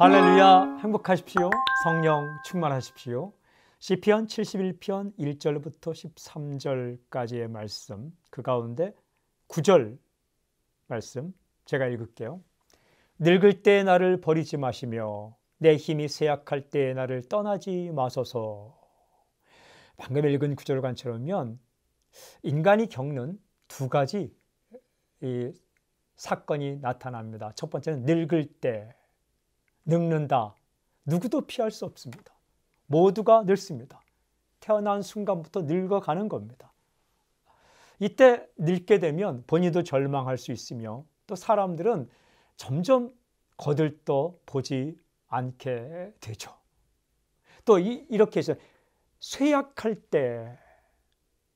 할렐루야 행복하십시오 성령 충만하십시오 시편 71편 1절부터 13절까지의 말씀 그 가운데 9절 말씀 제가 읽을게요 늙을 때 나를 버리지 마시며 내 힘이 쇠약할 때 나를 떠나지 마소서 방금 읽은 구절을 관찰하면 인간이 겪는 두 가지 사건이 나타납니다 첫 번째는 늙을 때 늙는다. 누구도 피할 수 없습니다. 모두가 늙습니다. 태어난 순간부터 늙어가는 겁니다. 이때 늙게 되면 본인도 절망할 수 있으며 또 사람들은 점점 거들떠 보지 않게 되죠. 또 이, 이렇게 해서 쇠약할 때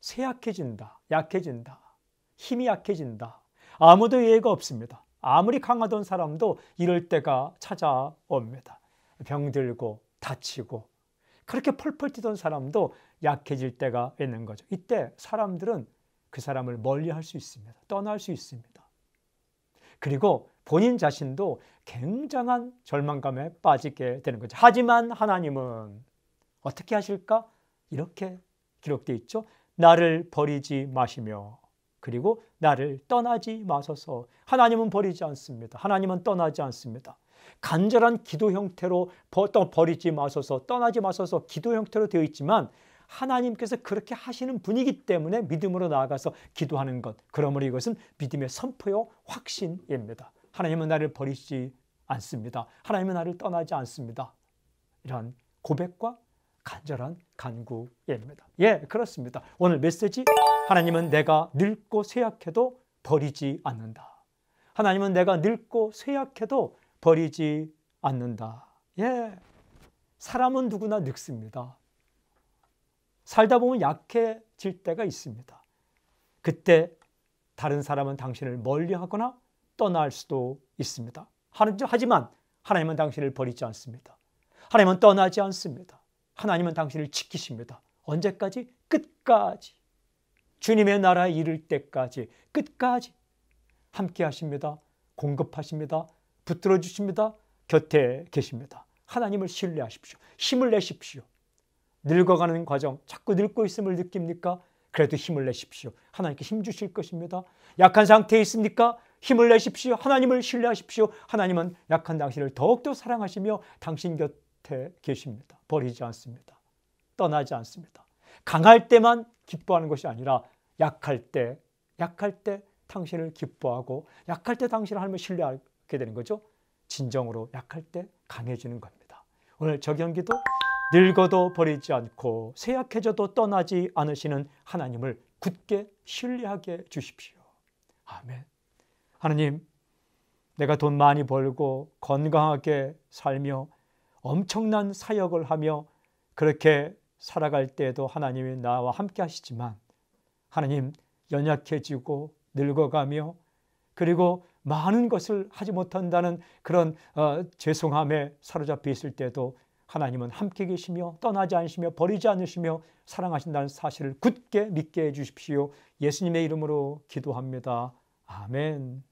쇠약해진다, 약해진다, 힘이 약해진다. 아무도 예가 없습니다. 아무리 강하던 사람도 이럴 때가 찾아옵니다. 병들고 다치고 그렇게 펄펄 뛰던 사람도 약해질 때가 있는 거죠. 이때 사람들은 그 사람을 멀리 할수 있습니다. 떠날 수 있습니다. 그리고 본인 자신도 굉장한 절망감에 빠지게 되는 거죠. 하지만 하나님은 어떻게 하실까? 이렇게 기록되어 있죠. 나를 버리지 마시며 그리고 나를 떠나지 마소서. 하나님은 버리지 않습니다. 하나님은 떠나지 않습니다. 간절한 기도 형태로 버리지 마소서, 떠나지 마소서 기도 형태로 되어 있지만 하나님께서 그렇게 하시는 분이기 때문에 믿음으로 나아가서 기도하는 것. 그러므로 이것은 믿음의 선포요 확신입니다. 하나님은 나를 버리지 않습니다. 하나님은 나를 떠나지 않습니다. 이런 고백과 간절한 간구입니다. 예, 그렇습니다. 오늘 메시지 하나님은 내가 늙고 쇠약해도 버리지 않는다. 하나님은 내가 늙고 쇠약해도 버리지 않는다. 예. 사람은 누구나 늙습니다. 살다 보면 약해질 때가 있습니다. 그때 다른 사람은 당신을 멀리 하거나 떠날 수도 있습니다. 하지만 하나님은 당신을 버리지 않습니다. 하나님은 떠나지 않습니다. 하나님은 당신을 지키십니다. 언제까지? 끝까지. 주님의 나라에 이를 때까지 끝까지 함께 하십니다. 공급하십니다. 붙들어 주십니다. 곁에 계십니다. 하나님을 신뢰하십시오. 힘을 내십시오. 늙어가는 과정 자꾸 늙고 있음을 느낍니까? 그래도 힘을 내십시오. 하나님께 힘 주실 것입니다. 약한 상태에 있습니까? 힘을 내십시오. 하나님을 신뢰하십시오. 하나님은 약한 당신을 더욱더 사랑하시며 당신 곁에 계십니다. 버리지 않습니다. 떠나지 않습니다. 강할 때만 기뻐하는 것이 아니라 약할 때, 약할 때 당신을 기뻐하고 약할 때 당신을 하나 신뢰하게 되는 거죠. 진정으로 약할 때 강해지는 겁니다. 오늘 저경기도 늙어도 버리지 않고 쇠약해져도 떠나지 않으시는 하나님을 굳게 신뢰하게 주십시오. 아멘. 하나님, 내가 돈 많이 벌고 건강하게 살며 엄청난 사역을 하며 그렇게 살아갈 때에도 하나님이 나와 함께 하시지만 하나님 연약해지고 늙어가며 그리고 많은 것을 하지 못한다는 그런 어, 죄송함에 사로잡혀 있을 때도 하나님은 함께 계시며 떠나지 않으시며 버리지 않으시며 사랑하신다는 사실을 굳게 믿게 해 주십시오. 예수님의 이름으로 기도합니다. 아멘.